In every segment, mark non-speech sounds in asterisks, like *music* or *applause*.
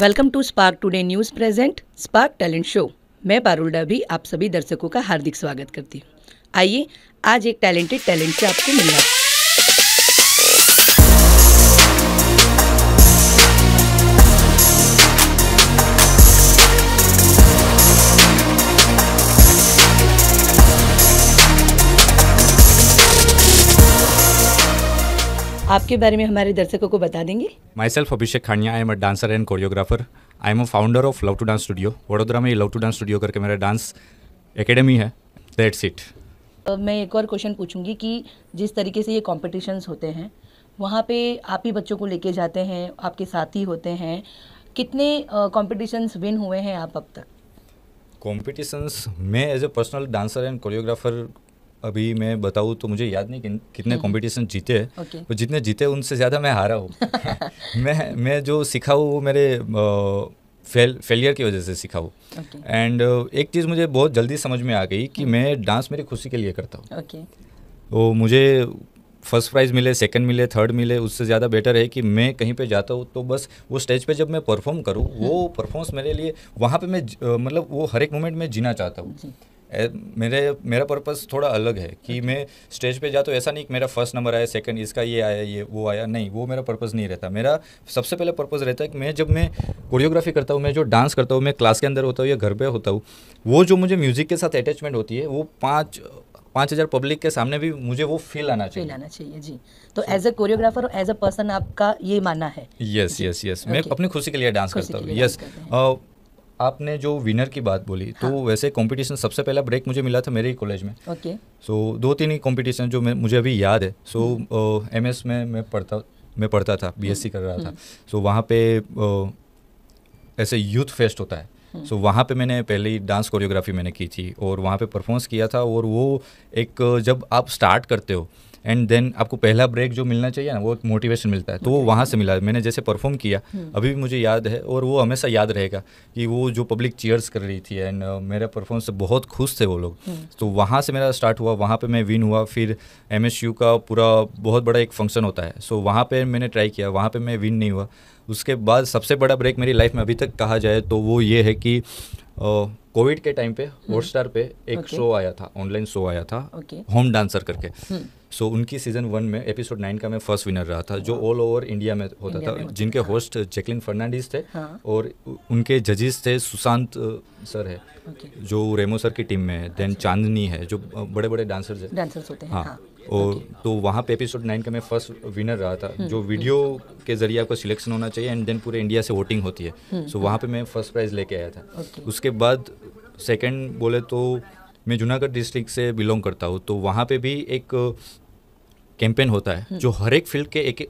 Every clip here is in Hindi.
Welcome to Spark Today news present Spark talent show मैं पारुल भी आप सभी दर्शकों का हार्दिक स्वागत करती हूँ आइए आज एक टैलेंटेड टैलेंट से आपको मिला आपके बारे में हमारे दर्शकों को बता देंगे myself Abhishek Khaniya I am a dancer and choreographer I am a founder of love to dance studio Vadodara में लव टू डांस स्टूडियो करके मेरा डांस एकेडमी है दैट्स इट मैं एक और क्वेश्चन पूछूंगी कि जिस तरीके से ये कॉम्पिटिशन्स होते हैं वहाँ पे आप ही बच्चों को लेके जाते हैं आपके साथी होते हैं कितने कॉम्पिटिशन्स विन हुए हैं आप अब तक कॉम्पिटिशन्स मैं as a personal dancer and choreographer अभी मैं बताऊँ तो मुझे याद नहीं कि, कितने कॉम्पिटिशन हम्म। जीते हैं okay. और जितने जीते उनसे ज़्यादा मैं हारा हूँ *laughs* मैं मैं जो सीखा हूँ वो मेरे फेल फेलियर की वजह से सीखा हूँ एंड okay. uh, एक चीज़ मुझे बहुत जल्दी समझ में आ गई कि हम्म। मैं डांस मेरी खुशी के लिए करता हूँ okay. तो मुझे फर्स्ट प्राइज़ मिले सेकंड मिले थर्ड मिले उससे ज़्यादा बेटर है कि मैं कहीं पे जाता हूँ तो बस वो स्टेज पे जब मैं परफॉर्म करूँ वो परफॉर्मेंस हम्म। मेरे लिए वहाँ पे मैं मतलब वो हर एक मोमेंट में जीना चाहता हूँ मेरे मेरा पर्पस थोड़ा अलग है कि मैं स्टेज पे जा तो ऐसा नहीं कि मेरा फर्स्ट नंबर आया सेकंड इसका ये आया ये वो आया नहीं वो मेरा पर्पस नहीं रहता मेरा सबसे पहले पर्पस रहता है कि मैं जब मैं कोरियोग्राफी करता हूँ मैं जो डांस करता हूँ मैं क्लास के अंदर होता हूँ या घर पर होता हूँ वो जो मुझे म्यूज़िक के साथ अटैचमेंट होती है वो पाँच पाँच हज़ार पब्लिक के सामने भी मुझे वो फील आना चाहिए फील आना चाहिए जी तो एज अ कोरियोग्राफर और एज अ पर्सन आपका ये मानना है यस यस यस मैं अपनी खुशी के लिए डांस करता हूँ यस आपने जो विनर की बात बोली तो हाँ. तो वैसे कंपटीशन सबसे पहला ब्रेक मुझे मिला था मेरे ही कॉलेज में ओके okay. सो so, दो तीन ही कंपटीशन जो मुझे अभी याद है so so, um hmm. uh, में मैं पढ़ता मैं पढ़ता था बीएससी हम्म। कर रहा था सो हम्म। so, वहाँ पे uh, ऐसे यूथ फेस्ट होता है सो so, वहाँ पे मैंने ही डांस कोरियोग्राफी मैंने की थी और वहाँ पे परफॉर्मेंस किया था और वो एक जब आप स्टार्ट करते हो एंड देन आपको पहला ब्रेक जो मिलना चाहिए ना वो मोटिवेशन मिलता है तो वो वहाँ से मिला मैंने जैसे परफॉर्म किया हम्म। अभी भी मुझे याद है और वो हमेशा याद रहेगा कि वो जो पब्लिक चेयर्स कर रही थी एंड uh, मेरा परफॉर्मेंस से बहुत खुश थे वो लोग हम्म। तो वहाँ से मेरा स्टार्ट हुआ वहाँ पर मैं विन हुआ फिर एम का पूरा बहुत बड़ा एक फंक्शन होता है सो वहाँ पर मैंने ट्राई किया वहाँ पर मैं विन नहीं हुआ उसके बाद सबसे बड़ा ब्रेक मेरी लाइफ में अभी तक कहा जाए तो वो ये है कि कोविड के टाइम पे हॉटस्टार हम्म। पे एक okay. शो आया था ऑनलाइन शो आया था होम डांसर करके सो हम्म। so, उनकी सीजन वन में एपिसोड नाइन का मैं फर्स्ट विनर रहा था जो ऑल ओवर इंडिया में होता इंडिया था में जिनके होस्ट जैकलिन फर्नांडिस थे हाँ। और उनके जजेस थे सुशांत सर है okay. जो रेमो सर की टीम में है देन अच्छा। चांदनी है जो बड़े बड़े डांसर्स हैं डांसर्स होते हैं हाँ, हाँ। और तो वहाँ पे एपिसोड नाइन का मैं फर्स्ट विनर रहा था hmm. जो वीडियो hmm. के जरिए आपका सिलेक्शन होना चाहिए एंड देन पूरे इंडिया से वोटिंग होती है सो hmm. वहाँ पे मैं फर्स्ट प्राइज़ लेके आया था उसके बाद सेकेंड बोले तो मैं जूनागढ़ डिस्ट्रिक्ट से बिलोंग करता हूँ तो वहाँ पे भी एक कैंपेन uh, होता है जो हर एक फील्ड के एक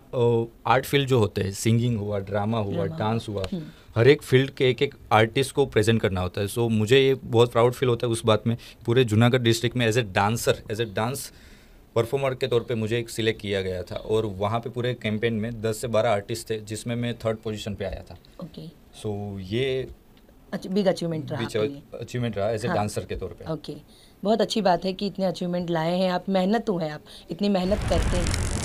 आर्ट uh, फील्ड जो होते हैं सिंगिंग हुआ ड्रामा हुआ डांस हुआ हर एक फील्ड के एक एक आर्टिस्ट को प्रेजेंट करना होता है सो मुझे ये बहुत प्राउड फील होता है उस बात में पूरे जूनागढ़ डिस्ट्रिक्ट में as a dancer as a dance performer के तौर पे मुझे एक सिलेक्ट किया गया था और वहाँ पे पूरे कैंपेन में दस से बारह आर्टिस्ट थे जिसमें मैं थर्ड पोजीशन पे आया था ओके okay. सो so, ये बिग अचीवमेंट रहा अचीवमेंट रहा एज ए डांसर के तौर पे ओके okay. बहुत अच्छी बात है कि इतने अचीवमेंट लाए हैं आप मेहनत हुए तो हैं आप इतनी मेहनत करते हैं